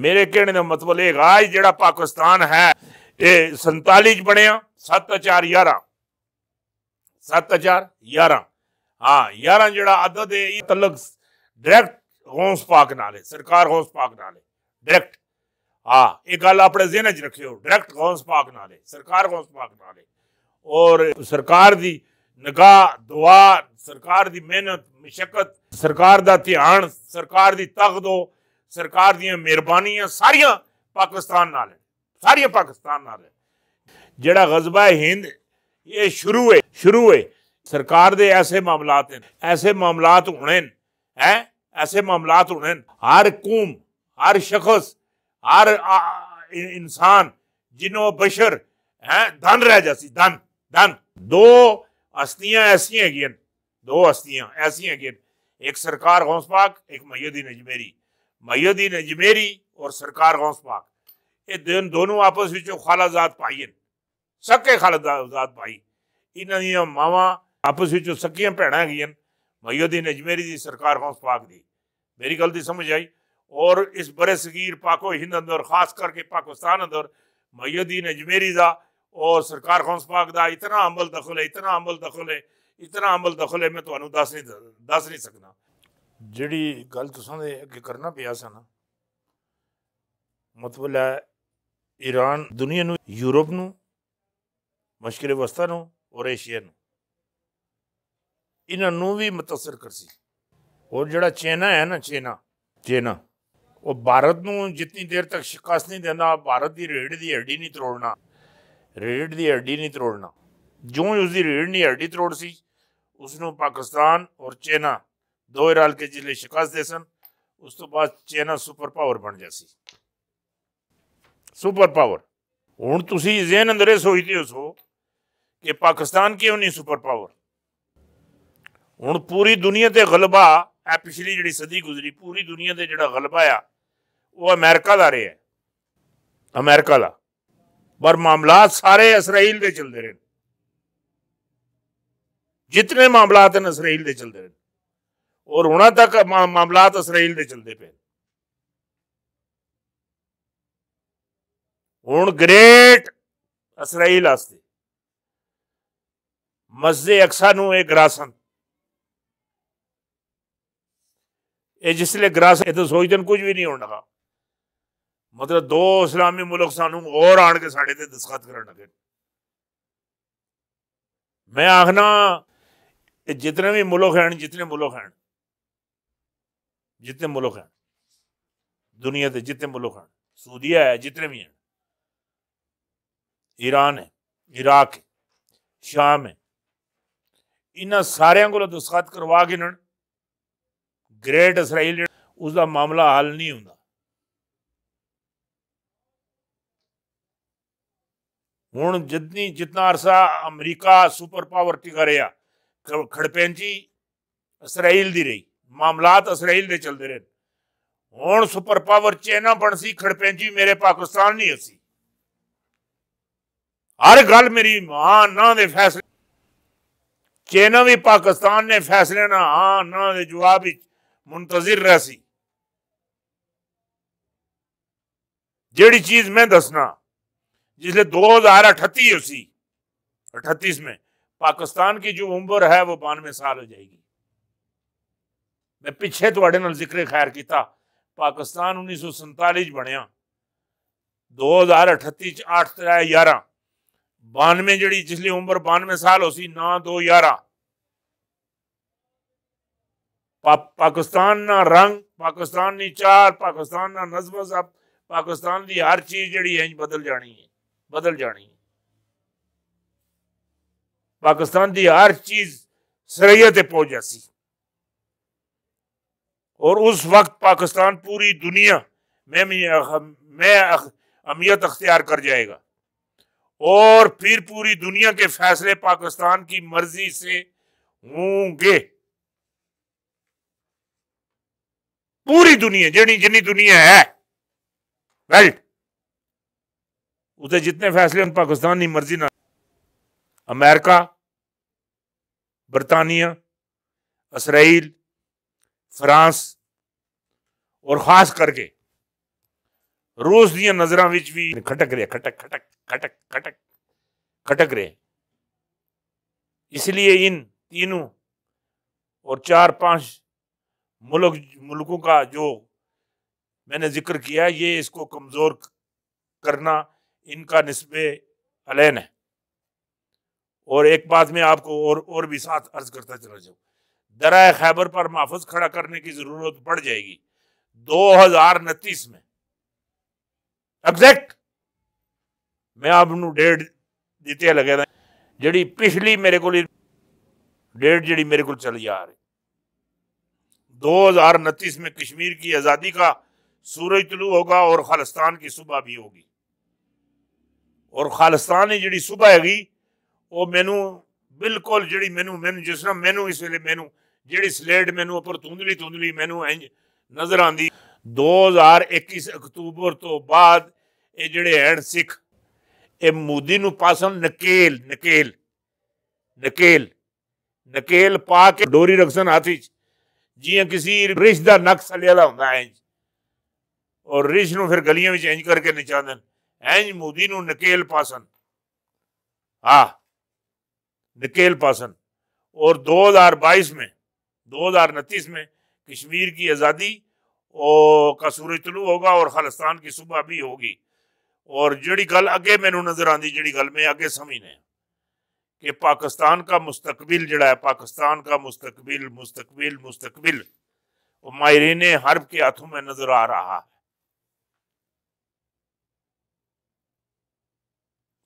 मेरे कहने का मतलब एक आज जरा पाकिस्तान है हाँ, ये संताली बने सत्त चार यार सत्त चार यार हाँ यार जरा अदत है तलक डायरैक्ट होंस पाक नाले सरकार होंस पाक नाले डायरैक्ट हाँ एक गल अपने जिन च रखियो डायरैक्ट होंस पाक नाले सरकार होंस पाक नाले और सरकार की नगाह दुआ सरकार की मेहनत मशक्कत सरकार का ध्यान सरकार की तकद सरकार देहरबानियां सारिया पाकिस्तान न सारिया पाकिस्तान न जड़ा गजबा है हिंद ये शुरू है शुरू है सरकार के ऐसे मामलात हैं ऐसे मामलात होने हैं ऐसे मामलात होने हर कौम हर शख्स हर इंसान जिनो बशर है धन रह जासी धन धन दो अस्थियां ऐसी है दो अस्थियां ऐसी है एक सरकार गौसपाक एक मैयुद्दीन अजमेरी महीदीन अजमेरी और सरकार गौस पाक ये दिन दोनों आपस में खालाजात पाई सके खालाजात पाई इन माव आपस में सकिया भैन है महीदीन अजमेरी की सरकार गौस पाक की मेरी गलती समझ आई और इस बड़े सगीर पाको हिंद अंदर खास करके पाकिस्तान अंदर मयदीन अजमेरी का और सरकार खौस पाक का इतना अमल दखल है इतना अमल दखल है इतना अमल दखल है मैं तो दस नहीं दस नहीं सकता ਜਿਹੜੀ ਗੱਲ ਤੁਸਾਂ ਦੇ ਅੱਗੇ ਕਰਨਾ ਪਿਆ ਸਨ ਮਤਲਬ ਹੈ ਈਰਾਨ ਦੁਨੀਆ ਨੂੰ ਯੂਰਪ ਨੂੰ ਮਸ਼ਕਲ ਵਸਤਾ ਨੂੰ ਔਰ ਏਸ਼ੀਆ ਨੂੰ ਇਹਨਾਂ ਨੂੰ ਵੀ متاثر ਕਰਸੀ ਔਰ ਜਿਹੜਾ ਚੀਨਾ ਹੈ ਨਾ ਚੀਨਾ ਚੀਨਾ ਉਹ ਭਾਰਤ ਨੂੰ ਜਿੰਨੀ ਦੇਰ ਤੱਕ ਸ਼ਿਕਸਤ ਨਹੀਂ ਦੇਣਾ ਭਾਰਤ ਦੀ ਰੇੜ ਦੀ ਹੱਡੀ ਨਹੀਂ ਤੋੜਨਾ ਰੇੜ ਦੀ ਹੱਡੀ ਨਹੀਂ ਤੋੜਨਾ ਜੋ ਉਸ ਦੀ ਰੇੜ ਨਹੀਂ ਹੱਡੀ ਤੋੜ ਸੀ ਉਸ ਨੂੰ ਪਾਕਿਸਤਾਨ ਔਰ ਚੀਨਾ दो रल के जिले शिकस्त दे सन उस तो बाद चाइना सुपर पावर बन गया सी सुपर पावर हूँ तुम जेन अंदर सोचते हो सो कि पाकिस्तान क्यों नहीं सुपर पावर हूँ पूरी दुनिया से गलबा है पिछली जी सदी गुजरी पूरी दुनिया से जोड़ा गलबा आ वह अमेरिका का रे है अमेरिका का पर मामला सारे इसराइल के चलते रहे जितने मामलात हैं इसराइल के चलते रहे और हूं तक मामला इसराइल के चलते पे हूं ग्रेट इसराइल मस्जिद अक्सा एक ये जिसल ग्रास तो सोचते कुछ भी नहीं होने लगा मतलब दो इस्लामी मुल्क सानू और आड़े दस्खत कर लगे मैं आखना जितने भी मुल्क हैं जितने मुल्क हैं जितने मुल्क हैं दुनिया के जितने मुल्क हैं सूदिया है जितने भी हैं ईरान है इराक है शाम है इन्होंने सारे को दस्खत करवा के ग्रेट इसराइल उसका मामला हल नहीं होता हूँ जितनी जितना अरसा अमरीका सुपर पावर टिका रहा खड़पैंची इसराइल की रही मामलात इसराइल दे चलते रहे हूँ सुपर पावर चेना बन सी खड़पें मेरे पाकिस्तान नहीं असी हर गल मेरी हाँ ना दे फैसले चाइना भी पाकिस्तान ने फैसले ना हाँ ना दे जवाब मुंतजिर रह सी जड़ी चीज मैं दसना जिसले दो हजार अठती उसी अठतीस में पाकिस्तान की जो उम्र है वो बानवे साल हो जाएगी मैं पिछे थोड़े न जिक्र खैर किया पाकिस्तान उन्नीस सौ संताली बनया दो हज़ार अठत्ती अठ त्रै यार बानवे जी जिसलिए उम्र बानवे साल हो सी ना दो यार पा, पाकिस्तान न रंग पाकिस्तान नी चार पाकिस्तान ना नजम सब पाकिस्तान की हर चीज जी है बदल जानी है बदल जानी है पाकिस्तान की हर चीज सरैया पहुंच जाती और उस वक्त पाकिस्तान पूरी दुनिया में मैं अहमियत अख्तियार कर जाएगा और फिर पूरी दुनिया के फैसले पाकिस्तान की मर्जी से होंगे पूरी दुनिया जनी जिनी दुनिया है राइट उसे जितने फैसले उन पाकिस्तान की मर्जी ना अमेरिका बरतानिया इसराइल फ्रांस और खास करके रूस ਦੀਆਂ भी खटक रहे खटक खटक खटक खटक खटक रहे इसलिए इन तीनों और चार पांच मुल्क मुल्कों का जो मैंने जिक्र किया ये इसको कमज़ोर करना इनका नस्ब अलैन है और एक बात में आपको और और भी साथ अर्ज करता चला जाऊँ दरा खैबर पर महफूज खड़ा करने की जरूरत पड़ जाएगी दो हजार उनतीस में एग्जैक्ट मैं आप डेट लगे जी पिछली मेरे को ਮੇਰੇ जी मेरे को चली आ रही दो हजार उनतीस में कश्मीर की आज़ादी का सूरज तलू होगा और खालिस्तान की सुबह भी होगी और खालिस्तान की जी सुबह ਹੈਗੀ मैनू बिल्कुल जी मैनू ਮੈਨੂੰ जिस तरह मैनू इस वे मैनू ਜਿਹੜੀ ਸਲੇਟ ਮੈਨੂੰ ਉੱਪਰ ਧੁੰਦਲੀ ਧੁੰਦਲੀ ਮੈਨੂੰ ਇੰਜ ਨਜ਼ਰ ਆਂਦੀ 2021 ਅਕਤੂਬਰ ਤੋਂ ਬਾਅਦ ਇਹ ਜਿਹੜੇ ਹੈਡ ਸਿੱਖ ਇਹ ਮੋਦੀ ਨੂੰ ਪਾਸਨ ਨਕੇਲ ਨਕੇਲ ਨਕੇਲ ਨਕੇਲ ਪਾ ਕੇ ਡੋਰੀ ਰਖਸਨ ਹਾਥੀ ਚ ਜਿਵੇਂ ਕਿਸੇ ਰਿਸ਼ ਦਾ ਨਕਸ ਲਿਆਲਾ ਹੁੰਦਾ ਹੈ ਔਰ ਰਿਸ਼ ਨੂੰ ਫਿਰ ਗਲੀਆਂ ਵਿੱਚ ਇੰਜ ਕਰਕੇ ਨਚਾਉਂਦੇ ਐਂਜ ਮੋਦੀ ਨੂੰ ਨਕੇਲ ਪਾਸਨ ਆ नकेल पासन और 2022 में 2029 में कश्मीर की आज़ादी और का सूरज तलू होगा और खालिस्तान की सुबह भी होगी और जड़ी गल अगे मैं नज़र आती जी गल मैं अगे समझने कि पाकिस्तान का मुस्तकबिल जड़ा है पाकिस्तान का मुस्तकबिल मुस्तकबिल मुस्तकबिल वो माहरीन हर्ब के हाथों में नज़र आ रहा है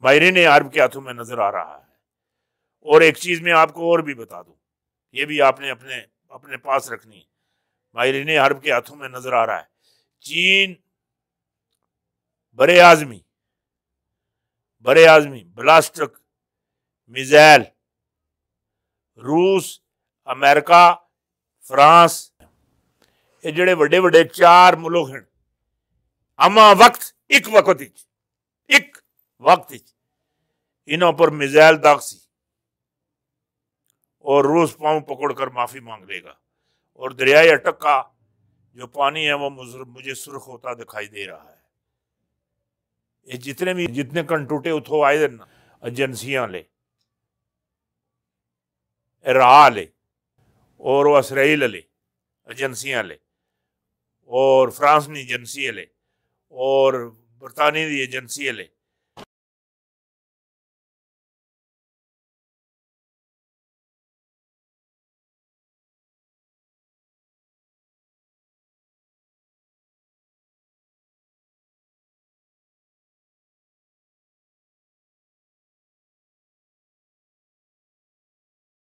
माहरीन हर्ब के हाथों में नज़र आ रहा है और एक चीज़ मैं आपको और भी बता दूं ये भी आपने अपने अपने पास रखनी है माहरीन अरब के हाथों में नजर आ रहा है चीन बड़े आजमी बड़े आजमी ब्लास्टिक मिजाइल रूस अमेरिका फ्रांस ये जड़े वे वे चार मुल्क हैं अमां वक्त एक वक्त एक वक्त इन्हों पर मिजाइल ਪਰ और रोज पांव पकड़कर माफ़ी मांग लेगा और दरियाए अटक का जो पानी है वो मुझे सुर्ख होता दिखाई दे रहा है ये जितने भी जितने टूटे उतो आए दिन एजेंसियां ले रहा ले और वह असराइल ले एजेंसियां ले और फ्रांस की एजेंसी ले और बरतानी की एजेंसी ले